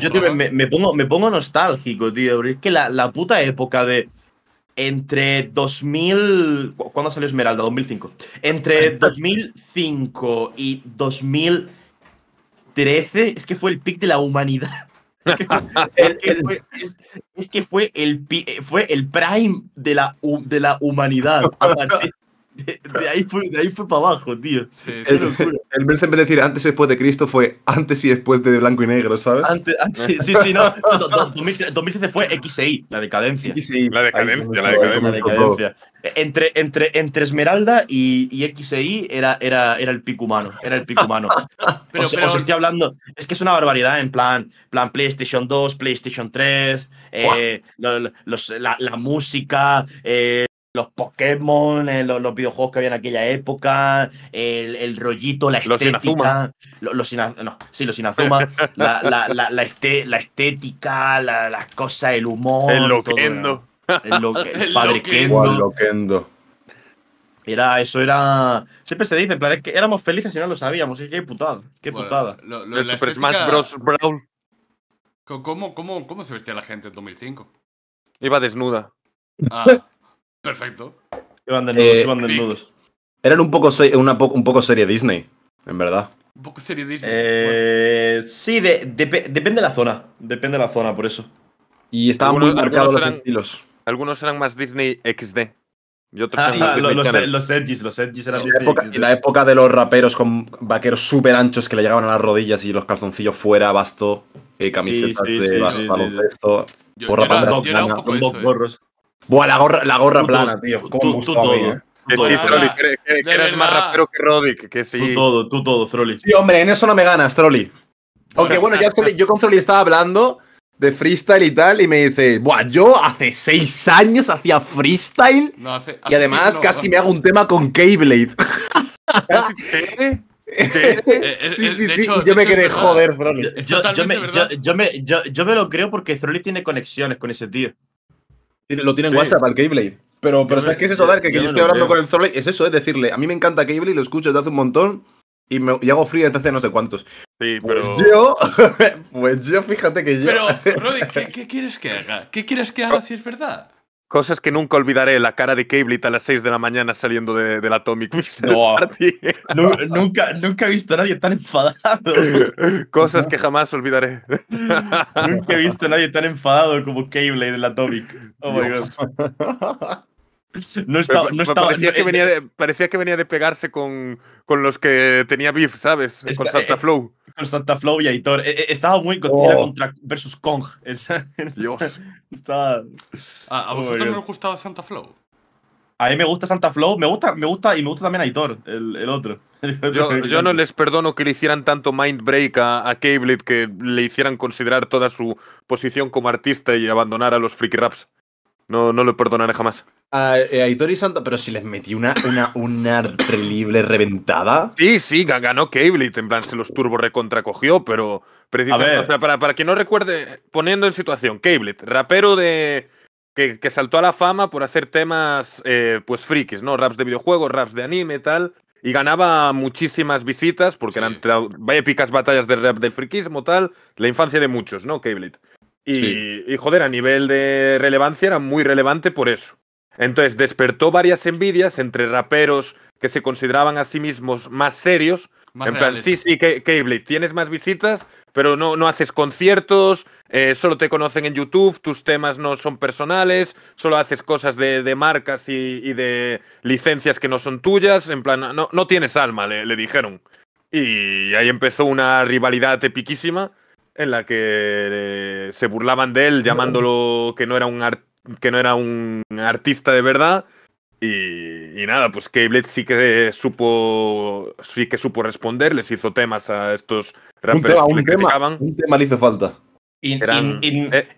yo, me, pongo, me pongo nostálgico, tío. Es que la, puta época de. Entre 2000. ¿Cuándo salió Esmeralda? 2005. Entre 2005 pues. y 2013 es que fue el pick de la humanidad. es, que fue, fue el, fue el prime de la, de la humanidad. A De, ahí fue, ahí fue para abajo, tío. El, el en vez de decir antes y después de Cristo fue antes y después de blanco y negro, ¿sabes? Antes, sí, sí, no. fue XI, e la decadencia. E la decadencia, la decadencia. Entre, entre, entre Esmeralda y, y XI e era, era, era el pico humano. Era el pico humano. pero, os, estoy hablando. Es que es una barbaridad en plan, plan PlayStation 2, PlayStation 3, eh, la, música, eh, los Pokémon, eh, los, videojuegos que había en aquella época, el, rollito, la estética. Los, los no, sí, los Inazuma. la, estética, las cosas, el humor. El loquendo. el, lo, el, loquendo. Era, eso era. Siempre se dice, en plan, es que éramos felices y no lo sabíamos. qué putada, qué putada. el Super Smash Bros. Brawl. ¿Cómo, cómo, ¿Cómo se vestía la gente en 2005? Iba desnuda. Ah. Perfecto. Iban desnudos, eh, iban desnudos. Eran un poco, una un poco serie Disney, en verdad. Un poco serie Disney. Eh, Sí, depende de la zona. Depende de la zona, por eso. Y estaban muy marcados los estilos. Algunos eran más Disney XD. Y otros ah, ah, los, los, los, edgies, los eran Disney la época, la época de los raperos con vaqueros súper anchos que le llegaban a las rodillas y los calzoncillos fuera, basto, eh, camisetas de sí, baloncesto, gorra dos eh. gorros. Buah, la gorra, la gorra plana, tío. Tú, todo. Eh. Que sí, Froli, eres más rapero que Rodic, que sí. Tú todo, tú todo, Froli. Sí, hombre, en eso no me ganas, Trolli. Aunque bueno, yo con Froli estaba hablando de freestyle y tal, y me dice, buah, yo hace seis años hacía freestyle no, hace, y además casi me hago un tema con Keyblade. blade sí, sí, sí. yo me quedé, joder, Froli. Yo, me, yo me lo creo porque Froli tiene conexiones con ese tío. Lo tiene en WhatsApp al Keyblade. Pero, pero ¿sabes qué es eso, Dark? Que yo, estoy hablando con el Zorley. Es eso, es decirle, a mí me encanta Keyblade, lo escucho desde hace un montón y, me, y hago frío desde hace no sé cuántos. Sí, pues pero... Pues yo, pues yo fíjate que yo... Pero, Brody, ¿qué, quieres que haga? ¿Qué quieres que haga si es verdad? Cosas que nunca olvidaré, la cara de Cablet a las 6 de la mañana saliendo del Atomic nunca, nunca he visto a nadie tan enfadado. Cosas que jamás olvidaré. nunca he visto a nadie tan enfadado como Cable del Atomic. Oh my god. No estaba, parecía, que venía de, pegarse con, con los que tenía beef, ¿sabes? con Santa eh, Flow con Santa Flow y Aitor. E, e, estaba muy Godzilla oh. contra versus Kong. ¿A, oh vosotros no os gustaba Santa Flow? A mí me gusta Santa Flow, me gusta, me gusta y me gusta también Aitor, el, otro. yo, no les perdono que le hicieran tanto mindbreak a, a Cablet que le hicieran considerar toda su posición como artista y abandonar a los freaky raps. No, no lo perdonaré jamás. A, eh, Santa, pero si les metí una, una, una relible reventada. Sí, sí, ganó Cablet, en plan se los turbo recontracogió, pero precisamente, o para, para que no recuerde, poniendo en situación, Cablet, rapero de, que, saltó a la fama por hacer temas eh, pues frikis, ¿no? Raps de videojuegos, raps de anime, tal. Y ganaba muchísimas visitas porque eran épicas batallas de rap de frikismo, tal. La infancia de muchos, ¿no? Keyblade. Y, joder, a nivel de relevancia era muy relevante por eso. Entonces despertó varias envidias entre raperos que se consideraban a sí mismos más serios. en plan, sí, sí, Keyblade, tienes más visitas, pero no, no haces conciertos, eh, solo te conocen en YouTube, tus temas no son personales, solo haces cosas de, de marcas y, de licencias que no son tuyas. En plan, no, no tienes alma, le, le dijeron. Y ahí empezó una rivalidad epiquísima en la que eh, se burlaban de él llamándolo que no era un, que no era un artista de verdad. Y, y, nada, pues Keyblade sí que supo sí que supo responder, les hizo temas a estos raperos un tema, un Tema, un tema le hizo falta. In, Eran, in, eh.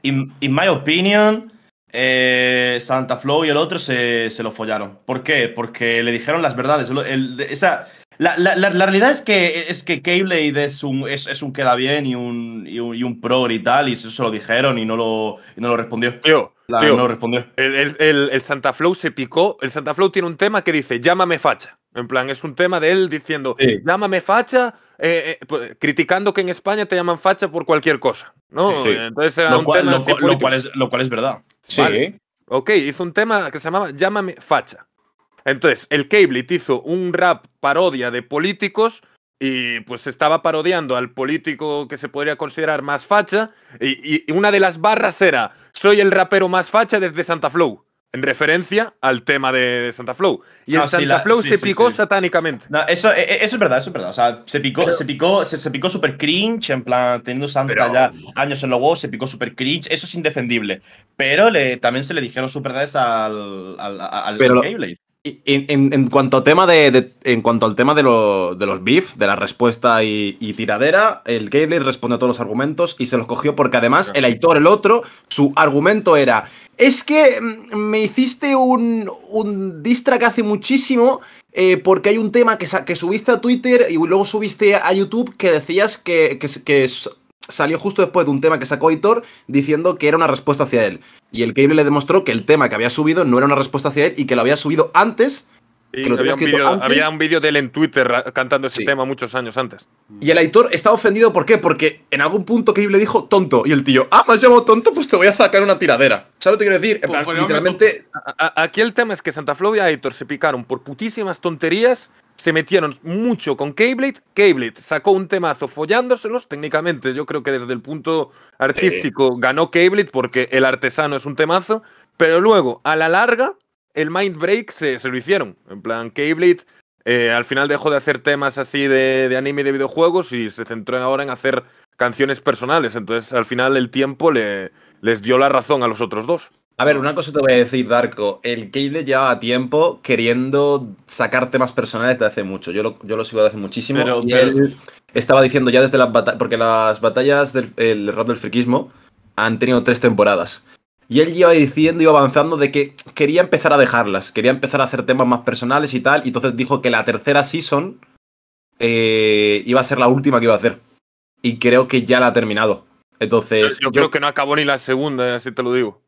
my opinion, eh, Santa Flow y el otro se, lo follaron. ¿Por qué? Porque le dijeron las verdades. el, esa, la, realidad es que, es que Keyblade es un, es, un queda bien y un, y un, pro y tal, y eso lo dijeron y no lo, no lo respondió. Tío, El, el, Santa Flow se picó. El Santa Flow tiene un tema que dice: llámame facha. En plan, es un tema de él diciendo: llámame facha, eh, eh, pues, criticando que en España te llaman facha por cualquier cosa. lo cual, es, verdad. Sí. Ok, hizo un tema que se llamaba Llámame facha. Entonces, el Cablet hizo un rap parodia de políticos y pues estaba parodiando al político que se podría considerar más facha y, una de las barras era, soy el rapero más facha desde Santa Flow en referencia al tema de Santa Flow. Y Santa Flow se picó satánicamente. eso, es verdad, eso es verdad. O sea, se picó, se picó, se, picó super cringe, en plan, teniendo Santa ya años en lo se picó super cringe. Eso es indefendible. Pero también se le dijeron super verdades al, al, al, en, cuanto tema de, en cuanto al tema de, de, los beef, de la respuesta y, tiradera, el Keyblade responde a todos los argumentos y se los cogió porque además el Aitor, el otro, su argumento era es que mm, me hiciste un, un que hace muchísimo eh, porque hay un tema que, que, subiste a Twitter y luego subiste a YouTube que decías que, que salió justo después de un tema que sacó Aitor diciendo que era una respuesta hacia él. Y el Cable le demostró que el tema que había subido no era una respuesta hacia él y que lo había subido antes. había, un video, vídeo de él en Twitter cantando ese tema muchos años antes. Y el Aitor estaba ofendido, ¿por qué? Porque en algún punto Cable le dijo tonto. Y el tío, ah, me has llamado tonto, pues te voy a sacar una tiradera. ¿Sabes lo que quiero decir? Pues literalmente. Aquí el tema es que Santa Flor y Aitor se picaron por putísimas tonterías se metieron mucho con Keyblade. Keyblade sacó un temazo follándoselos técnicamente. Yo creo que desde el punto artístico ganó Keyblade porque el artesano es un temazo. Pero luego, a la larga, el Mind Break se, se lo hicieron. En plan, Keyblade eh, al final dejó de hacer temas así de, anime y de videojuegos y se centró ahora en hacer canciones personales. Entonces, al final, el tiempo le, les dio la razón a los otros dos. A ver, una cosa te voy a decir, Darko. El Keyde llevaba tiempo queriendo sacar temas personales desde hace mucho. Yo lo, yo lo sigo desde hace muchísimo. él estaba diciendo ya desde las batallas. Porque las batallas del el rap del friquismo han tenido tres temporadas. Y él iba diciendo, iba avanzando de que quería empezar a dejarlas. Quería empezar a hacer temas más personales y tal. Y entonces dijo que la tercera season eh, iba a ser la última que iba a hacer. Y creo que ya la ha terminado. Entonces. Yo, creo que no acabó ni la segunda, así te lo digo.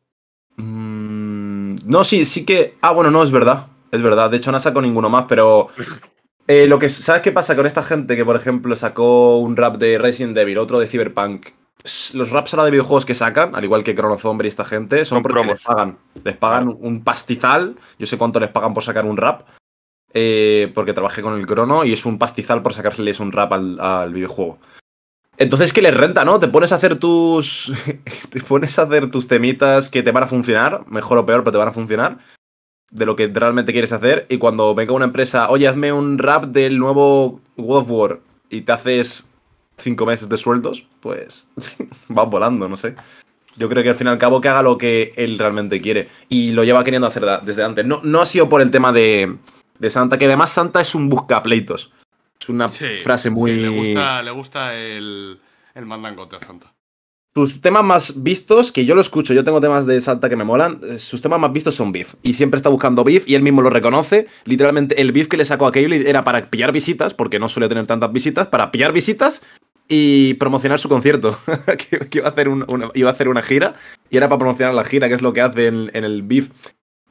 Mm, no, sí, sí que. Ah, bueno, no, es verdad. Es verdad. De hecho, no sacado ninguno más, pero. Eh, lo que, ¿Sabes qué pasa con esta gente que, por ejemplo, sacó un rap de racing devil otro de Cyberpunk? Los raps ahora de videojuegos que sacan, al igual que Chrono Zombie y esta gente, son, porque les pagan. Les pagan un pastizal. Yo sé cuánto les pagan por sacar un rap. Eh, porque trabajé con el Crono y es un pastizal por sacárseles un rap al videojuego. Entonces que le renta, ¿no? Te pones a hacer tus. te pones a hacer tus temitas que te van a funcionar, mejor o peor, pero te van a funcionar. De lo que realmente quieres hacer. Y cuando venga una empresa, oye, hazme un rap del nuevo World War y te haces cinco meses de sueldos, pues vas volando, no sé. Yo creo que al fin y al cabo que haga lo que él realmente quiere. Y lo lleva queriendo hacer desde antes. No, no ha sido por el tema de, de Santa, que además Santa es un buscapleitos una frase muy. le gusta, le gusta el, mandangote a Santa. Sus temas más vistos, que yo lo escucho, yo tengo temas de Santa que me molan, eh, sus temas más vistos son beef. Y siempre está buscando beef y él mismo lo reconoce. Literalmente, el beef que le sacó a Cable era para pillar visitas, porque no suele tener tantas visitas, para pillar visitas y promocionar su concierto. que, iba, a hacer una, iba a hacer una gira y era para promocionar la gira, que es lo que hace en, en el beef.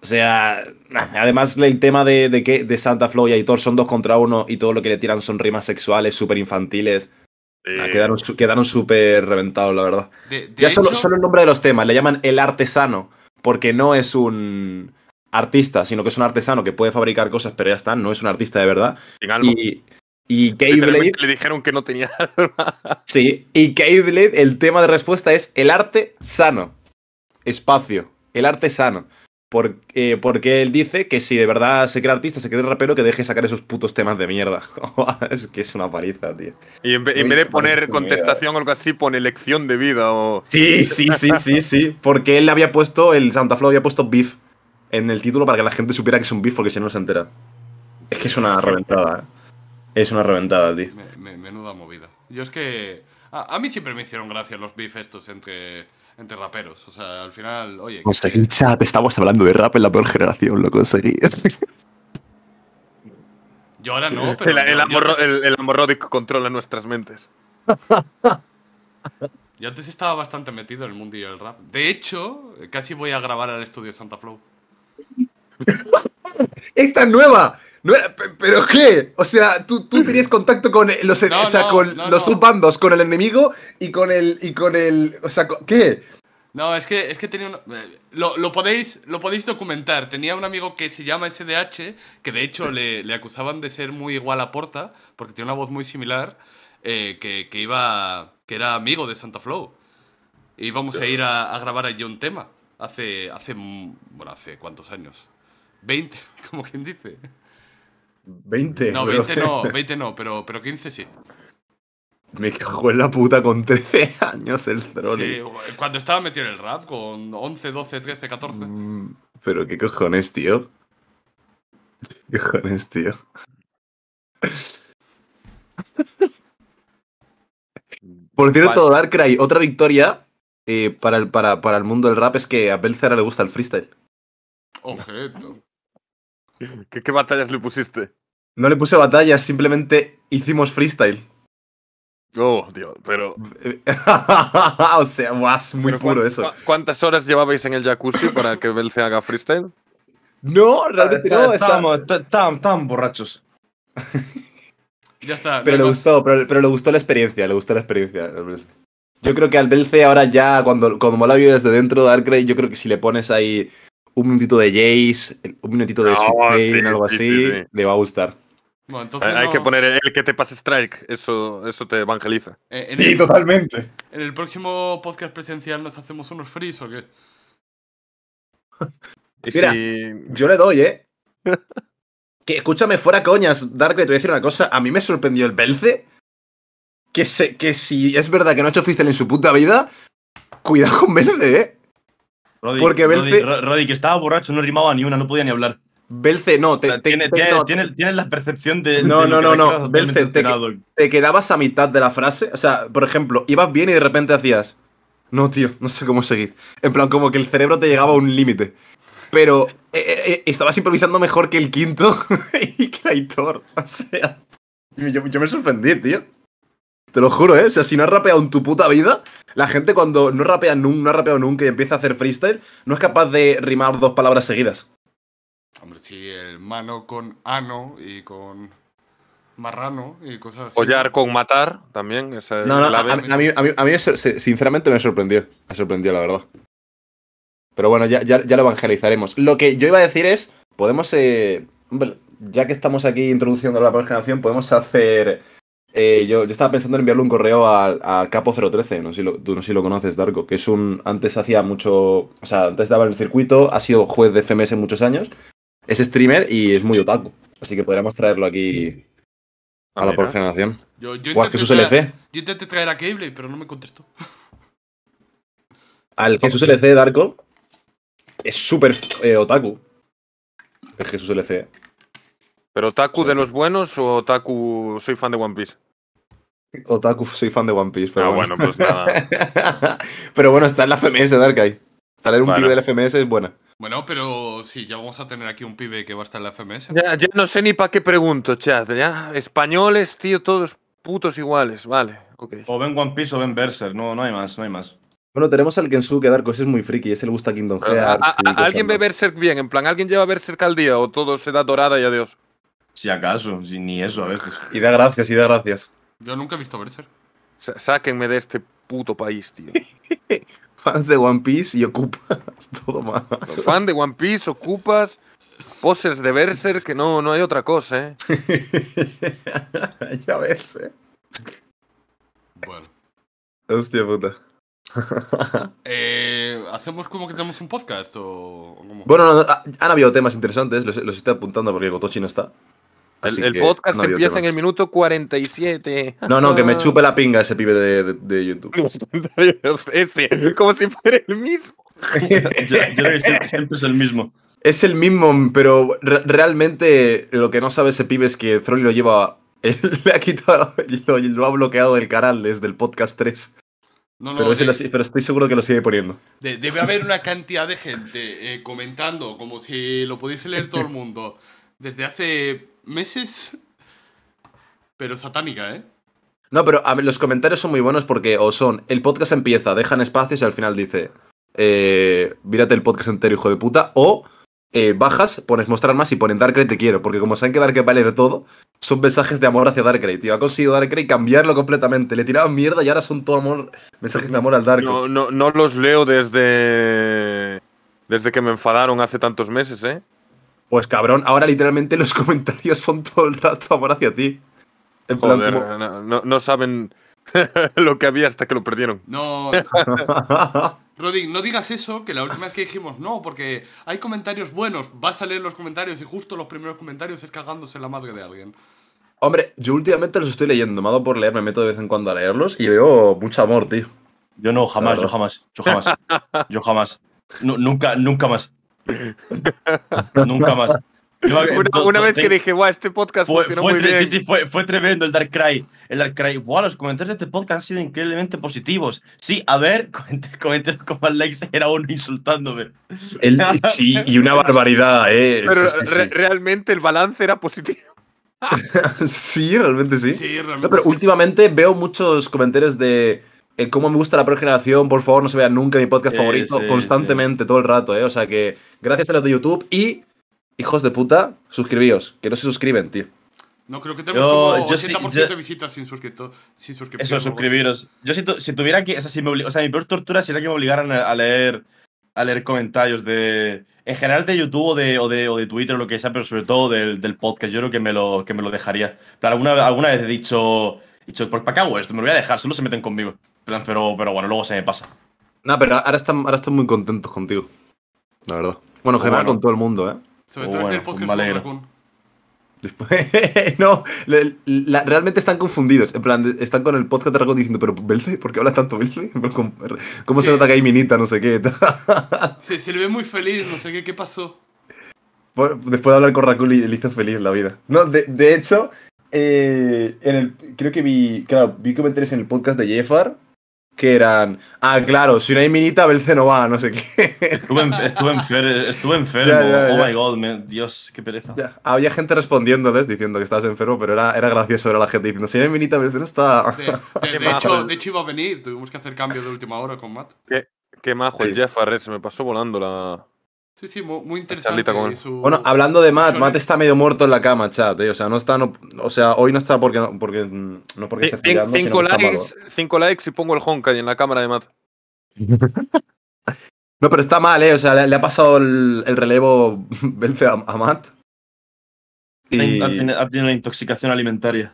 O sea, además el tema de, que de Santa Flow y Aitor son dos contra uno y todo lo que le tiran son rimas sexuales súper infantiles. quedaron quedaron súper reventados, la verdad. ya solo, el nombre de los temas, le llaman el artesano, porque no es un artista, sino que es un artesano que puede fabricar cosas, pero ya está, no es un artista de verdad. Y, y Le dijeron que no tenía Sí, y Keyblade, el tema de respuesta es el arte sano. Espacio, el arte sano. Eh, porque él dice que si de verdad se cree artista, se cree rapero, que deje sacar esos putos temas de mierda. es que es una paliza, tío. Y en, vez de poner contestación o algo así, pone elección de vida o. Sí, sí, sí, sí, sí. Porque él había puesto, el Santa Flo había puesto beef en el título para que la gente supiera que es un beef, porque si no, se entera. Es que es una reventada, ¿eh? Es una reventada, tío. menuda movida. Yo es que. A, a mí siempre me hicieron gracia los beef estos entre entre raperos. O sea, al final, oye. Conseguí chat, estamos hablando de rap en la peor generación, lo conseguí. Yo ahora no, pero. El, el, controla nuestras mentes. Yo antes estaba bastante metido en el mundillo del rap. De hecho, casi voy a grabar al estudio Santa Flow. ¡Esta nueva! ¿Pero qué? O sea, tú, tú tenías contacto con los, no, con los con el enemigo y con el. Y con el o sea, ¿qué? No, es que, es que tenía eh, lo, lo, podéis, lo podéis documentar. Tenía un amigo que se llama SDH, que de hecho le, acusaban de ser muy igual a Porta, porque tiene una voz muy similar, eh, que, que, iba, que era amigo de Santa Flow. Y íbamos a ir a, grabar allí un tema. Hace, hace, bueno, hace cuántos años. 20, como quien dice. 20. No, 20 no, 20 no, pero, 15 sí. Me cago en la puta con 13 años el Throne. Sí, eh, cuando estaba metido en el rap, con 11, 12, 13, 14. pero qué cojones, tío. ¿Qué cojones, tío? Por cierto, Darkrai, otra victoria eh, para, el, mundo del rap es que a Belzera le gusta el freestyle. Objeto. ¿Qué, batallas le pusiste? No le puse batallas, simplemente hicimos freestyle. Oh, Dios, pero. o sea, más muy puro eso. ¿Cuántas horas llevabais en el jacuzzi para que Belce haga freestyle? No, realmente no. Estábamos tan borrachos. Ya está. Pero le gustó, pero, le gustó la experiencia, le gustó la experiencia. Yo creo que al Belce ahora ya, cuando, cuando lo vio desde dentro de Darkrai, yo creo que si le pones ahí un minutito de Jace, un minutito de oh, algo así, le va a gustar. Hay que poner el que te pase strike, eso, eso te evangeliza. Eh, sí, totalmente. En el próximo podcast presencial nos hacemos unos frees o qué. Mira, yo le doy, ¿eh? que escúchame fuera coñas, Dark, te voy a decir una cosa. A mí me sorprendió el Belze Que, que si es verdad que no ha hecho freestyle en su puta vida, cuidado con Belze, ¿eh? Porque Belce... Roddy, que estaba borracho, no rimaba ni una, no podía ni hablar. Belce, no, tienes la percepción de. No, no, no, no. Belce, te, quedabas a mitad de la frase. O sea, por ejemplo, ibas bien y de repente hacías. No, tío, no sé cómo seguir. En plan, como que el cerebro te llegaba a un límite. Pero eh, eh, eh, estabas improvisando mejor que el quinto y que Aitor. O sea, yo me sorprendí, tío. Te lo juro, ¿eh? O sea, si no has rapeado en tu puta vida, la gente cuando no rapea nunca, no ha rapeado nunca y empieza a hacer freestyle, no es capaz de rimar dos palabras seguidas. Hombre, sí, el mano con ano y con marrano y cosas así. Ollar con matar también. no, no, A, mí, sinceramente me sorprendió. Me sorprendió, la verdad. Pero bueno, ya, ya, lo evangelizaremos. Lo que yo iba a decir es, podemos... Eh, ya que estamos aquí introduciendo la próxima generación, podemos hacer eh, yo, estaba pensando en enviarle un correo a, a Capo013, no sé, si lo, no sé si lo conoces, Darko, que es un. Antes hacía mucho. O sea, antes estaba en el circuito, ha sido juez de FMS en muchos años, es streamer y es muy otaku. Así que podríamos traerlo aquí a, la próxima Yo, yo, LC. yo intenté traer a Cable, pero no me contestó. Al Jesús LC Darko es súper eh, otaku. El Jesús LC. ¿Pero otaku de los buenos o otaku soy fan de One Piece? Otaku, soy fan de One Piece, pero. Ah, bueno, pues nada. pero bueno, está en la FMS, Darkai. Salir un pibe de la FMS es buena. Bueno, pero sí, ya vamos a tener aquí un pibe que va a estar en la FMS. Ya, ya no sé ni para qué pregunto, chat. Ya, españoles, tío, todos putos iguales, vale. O ven One Piece o ven Berser, no, no hay más, no hay más. Bueno, tenemos al su Darko, ese es muy friki, ese le gusta Kingdom Hearts. ¿Alguien ve Berserk bien? En plan, ¿alguien lleva Berserk al día o todo se da dorada y adiós? Si acaso, si, ni eso a veces. Y da gracias, y da gracias. Yo nunca he visto Berser. sáquenme de este puto país, tío. Fans de One Piece y ocupas todo mal. Fan de One Piece, ocupas, posers de Berser, que no, no hay otra cosa, ¿eh? ya ves, ¿eh? Bueno. Hostia puta. Eh, ¿Hacemos como que tenemos un podcast o Bueno, han habido temas interesantes, los, estoy apuntando porque Gotochi no está. El, podcast empieza en el minuto 47. No, no, que me ah. chupe la pinga ese pibe de, YouTube. Como si fuera el mismo. yo, creo que siempre, es el mismo. Es el mismo, pero realmente lo que no sabe ese pibe es que Froy lo lleva. le ha quitado. Lo, ha bloqueado del canal desde el podcast 3. pero, estoy seguro que lo sigue poniendo. debe haber una cantidad de gente eh, comentando como si lo pudiese leer todo el mundo. Desde hace meses. Pero satánica, ¿eh? No, pero los comentarios son muy buenos porque o son, el podcast empieza, dejan espacios y al final dice, eh, mírate el podcast entero, hijo de puta, o eh, bajas, pones mostrar más y ponen Darkrai te quiero, porque como saben que Darkrai vale a todo, son mensajes de amor hacia Darkrai, tío. Ha conseguido Darkrai cambiarlo completamente, le tiraban mierda y ahora son todo amor, mensajes de amor al Darkrai. No, no, no los leo desde... desde que me enfadaron hace tantos meses, ¿eh? Pues cabrón, ahora literalmente los comentarios son todo el rato amor hacia ti. no, saben lo que había hasta que lo perdieron. No. Rodin, no digas eso, que la última vez que dijimos no, porque hay comentarios buenos, vas a leer los comentarios y justo los primeros comentarios es cagándose la madre de alguien. Hombre, yo últimamente los estoy leyendo, me ha dado por leer, me meto de vez en cuando a leerlos y veo mucho amor, tío. Yo no, jamás, yo jamás, yo jamás, yo jamás. nunca, nunca más. Nunca más. una, vez que dije, guau, este podcast fue, Sí, sí, fue, tremendo el Dark Cry. El Dark Cry, los comentarios de este podcast han sido increíblemente positivos. Sí, a ver, comentarios con más likes era uno insultándome. El, sí, y una barbaridad, ¿eh? Pero realmente el balance era positivo. sí, realmente sí. pero últimamente veo muchos comentarios de eh, cómo me gusta la progeneración, por favor, no se vea nunca mi podcast favorito, constantemente, todo el rato, ¿eh? O sea que gracias a los de YouTube y, hijos de puta, suscribíos, que no se suscriben, tío. No, creo que tenemos yo, como 80% de visitas sin, suscribiros. Yo si, tuviera que, o sea, o sea, mi peor tortura sería que me obligaran a, leer a leer comentarios de. En general de YouTube o de, Twitter o lo que sea, pero sobre todo del, podcast. Yo creo que me lo, que me lo dejaría. Pero alguna, alguna vez he dicho. Y dicho, ¿por qué hago esto? Me lo voy a dejar, solo se meten conmigo. Pero, pero bueno, luego se me pasa. No, pero ahora están, ahora están muy contentos contigo. La verdad. Bueno, general con todo el mundo, ¿eh? Sobre todo desde el podcast de pues Raccoon. Después, no, realmente están confundidos. En plan, están con el podcast de Raccoon diciendo, pero Belce, ¿por qué habla tanto Belce? ¿Cómo se nota que hay minita? No sé qué. se, se le ve muy feliz, no sé qué, ¿qué pasó? Pues, después de hablar con Raccoon le hizo feliz la vida. No, de, de hecho, eh, en el, creo que vi, claro, vi comentarios en el podcast de Jeffar que eran, ah, claro, si no hay minita, Belce no va, no sé qué. Estuve, estuve, enfermo, oh my god, Dios, qué pereza. Había gente respondiéndoles diciendo que estabas enfermo, pero era, era gracioso ver la gente diciendo, si no hay minita, Belce no está... De, hecho, iba a venir, tuvimos que hacer cambio de última hora con Matt. Qué, qué majo el Jeffar, eh, se me pasó volando la... Sí, sí, muy interesante. Bueno, hablando de Matt, Matt está medio muerto en la cama, chat. Eh, o sea, no está, o sea, hoy no está porque no, porque mm, porque cinco, likes, cinco likes y pongo el Honkai en la cámara de Matt. no, pero está mal, eh. O sea, le, ha pasado el, relevo a, Matt. Ha, tenido una intoxicación alimentaria.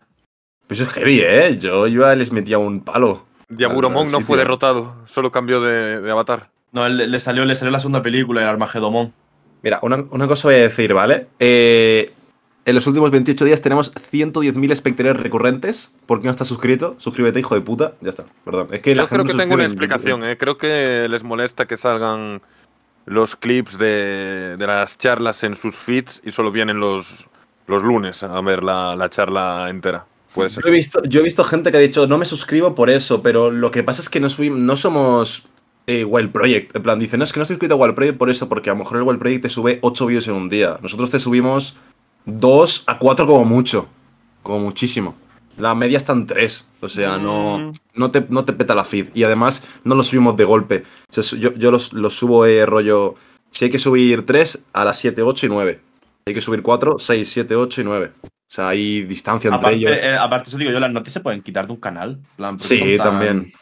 Pues eso es heavy, eh. Yo, yo les metía un palo. Diaburo Monk no fue derrotado, solo cambió de avatar. No, le, salió, le salió la segunda película, el Armagedomón. Mira, una, cosa voy a decir, ¿vale? Eh, en los últimos 28 días tenemos 110.000 espectadores recurrentes. ¿Por qué no estás suscrito? Suscríbete, hijo de puta. Ya está, perdón. Es que Yo creo que tengo una explicación, eh. Creo que les molesta que salgan los clips de, de, las charlas en sus feeds y solo vienen los, los lunes a ver la, charla entera. Puede ser. Yo, he visto, yo he visto gente que ha dicho, no me suscribo por eso, pero lo que pasa es que no, subimos, no somos eh, Wild Project. En plan, dicen, no, es que no estoy inscrito a Wild Project por eso, porque a lo mejor el Wild Project te sube 8 vídeos en un día. Nosotros te subimos 2 a 4 como mucho. Como muchísimo. La media está en 3. O sea, mm. no, te, peta la feed. Y además, no lo subimos de golpe. yo, los, subo eh, rollo. Si hay que subir 3, a las 7, 8 y 9. Si hay que subir 4, 6, 7, 8 y 9. O sea, hay distancia entre aparte, ellos. Eh, aparte, eso digo yo, las noticias se pueden quitar de un canal. Plan, sí, también.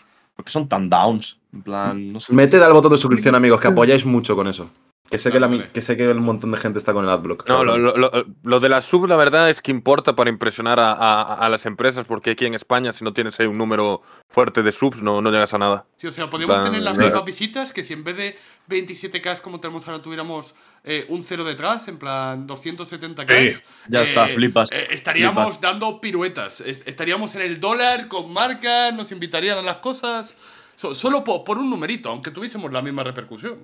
Porque son tan downs? En Meted al botón de suscripción, amigos, que apoyáis mucho con eso. Que sé, que, la, que un montón de gente está con el adblock. No, lo, lo, lo, de las subs la verdad es que importa para impresionar a, a, las empresas, porque aquí en España, si no tienes ahí un número fuerte de subs, no, no llegas a nada. Sí, o sea, podríamos tener las mismas visitas que si en vez de 27K como tenemos ahora tuviéramos eh, un cero detrás, en plan 270K. ya eh, está, flipas. Eh, estaríamos dando piruetas. estaríamos en el dólar con marcas, nos invitarían a las cosas. solo por, por un numerito, aunque tuviésemos la misma repercusión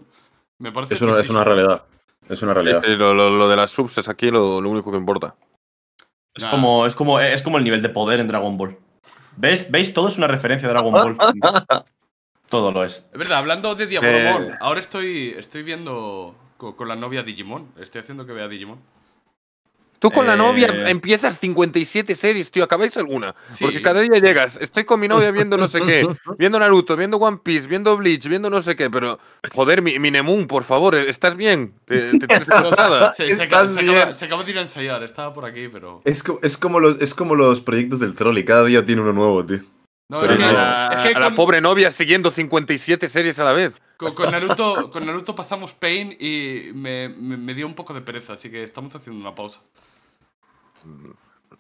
es, una, es una realidad. Es una realidad. lo, de las subs es aquí lo, único que importa. Es, como, es, como, es como el nivel de poder en Dragon Ball. ¿Veis? ¿Veis? Todo es una referencia a Dragon Ball. Todo lo es. Es verdad, hablando de Diablo Ball, eh. ahora estoy, estoy viendo con, la novia Digimon. Estoy haciendo que vea Digimon. Tú con la novia eh. empiezas 57 series, tío, acabáis alguna. Porque cada día llegas, estoy con mi novia viendo no sé qué, viendo Naruto, viendo One Piece, viendo Bleach, viendo no sé qué, pero joder, mi, por favor, eh, ¿estás bien? ¿Te, tienes se, acaba, se, de ir a ensayar, estaba por aquí, pero... Es, como los, es como los proyectos del troll y cada día tiene uno nuevo, tío a, la pobre novia siguiendo 57 series a la vez. Con, Naruto, con Naruto pasamos Pain y me, dio un poco de pereza, así que estamos haciendo una pausa.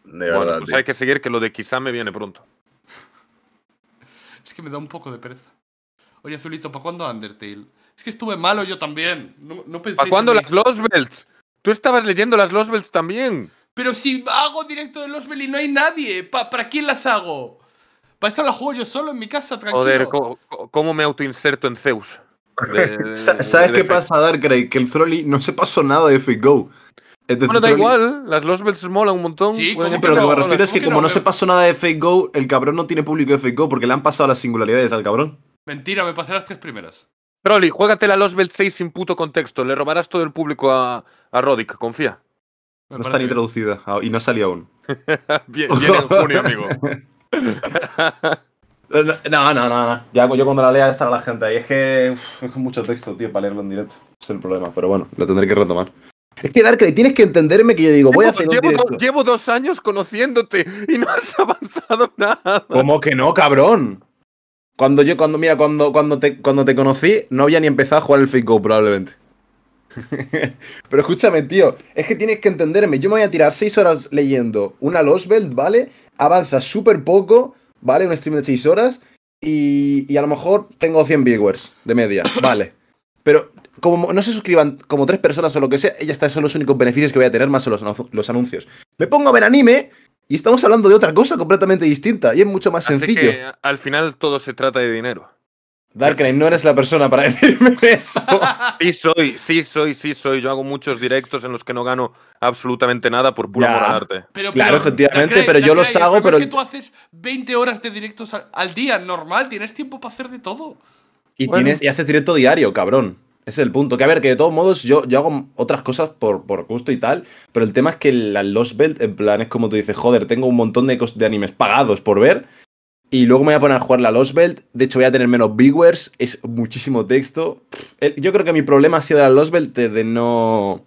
pues hay que seguir que lo de quizá me viene pronto. es que me da un poco de pereza. Oye, Azulito, ¿para cuándo Undertale? Es que estuve malo yo también. No, ¿Para cuándo las Lost Belts? Tú estabas leyendo las Lost Belts también. Pero si hago directo de Lost Belts y no hay nadie, ¿para quién las hago? Para la juego yo solo en mi casa, tranquilo. Joder, ¿cómo me autoinserto en Zeus? ¿Sabes qué pasa, Darkrai? Que el Trolly no se pasó nada de Fake Go bueno, da igual, las Lost Bells molan un montón. Sí, pero lo que me refiero es que, como no, se pasó nada de Fake Go, el cabrón no tiene público de Fake Go porque le han pasado las singularidades al cabrón. Mentira, me pasé las tres primeras. Trolli, juégate la Lost Belt 6 sin puto contexto. Le robarás todo el público a, a Roddick, confía. no está ni traducida ah, y no salió aún. viene en junio, amigo. No, no, no, no. Ya yo cuando la lea estará la gente ahí. Es que es mucho texto, tío, para leerlo en directo. Es el problema, pero bueno, lo tendré que retomar. Es que Darkrai, tienes que entenderme que yo digo, voy a hacer llevo, Dos, años conociéndote y no has avanzado nada. ¿Cómo que no, cabrón? Cuando yo, cuando, mira, cuando, cuando, te, cuando te conocí, no había ni empezado a jugar el Fake Go, probablemente. Pero escúchame, tío, es que tienes que entenderme. Yo me voy a tirar seis horas leyendo una Lost Belt, ¿vale? avanza súper poco, ¿vale? Un stream de 6 horas y, y, a lo mejor tengo 100 viewers de media, ¿vale? Pero como no se suscriban como tres personas o lo que sea, ya están son los únicos beneficios que voy a tener más los, los anuncios. Me pongo a ver anime y estamos hablando de otra cosa completamente distinta y es mucho más sencillo. al final todo se trata de dinero. Darkrai, no eres la persona para decirme eso. Sí soy, sí soy, sí soy. Yo hago muchos directos en los que no gano absolutamente nada por pura arte. Pero, claro, efectivamente, pero yo los hago, pero... Es que tú haces 20 horas de directos al, día, normal, tienes tiempo para hacer de todo. Y, tienes, y haces directo diario, cabrón. Ese es el punto. Que a ver, que de todos modos yo, yo hago otras cosas por, por gusto y tal, pero el tema es que la Lost Belt, en plan, es como tú dices, joder, tengo un montón de, de animes pagados por ver y luego me voy a poner a jugar la Lost Belt. De hecho, voy a tener menos viewers. Es muchísimo texto. Yo creo que mi problema ha sido la Lost Belt de no.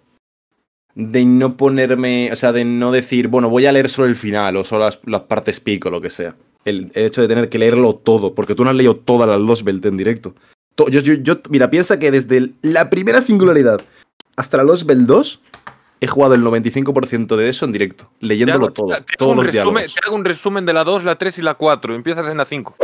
De no ponerme. O sea, de no decir, bueno, voy a leer solo el final o solo las, partes pico lo que sea. El, hecho de tener que leerlo todo. Porque tú no has leído toda la Lost Belt en directo. Yo, yo, yo, mira, piensa que desde la primera singularidad hasta la Lost Belt 2 he jugado el 95% de eso en directo, leyéndolo todo, todos los resumen, diálogos. Te hago un resumen de la 2, la 3 y la 4. Empiezas en la 5.